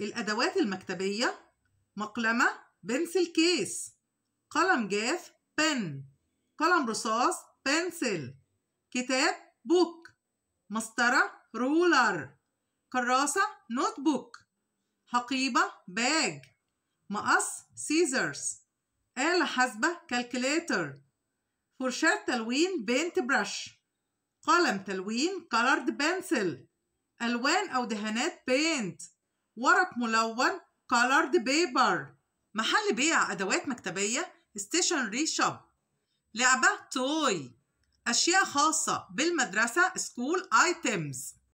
الأدوات المكتبية مقلمة بنسل كيس قلم جاف بن قلم رصاص بنسل كتاب بوك مسطرة رولر كراسة نوت بوك حقيبة باج مقص سيزرز آلة حاسبة كالكليتر فرشاة تلوين بينت برش قلم تلوين كولرد بنسل ألوان أو دهانات بينت ورق ملون colored paper محل بيع أدوات مكتبية stationery shop لعبة toy أشياء خاصة بالمدرسة school items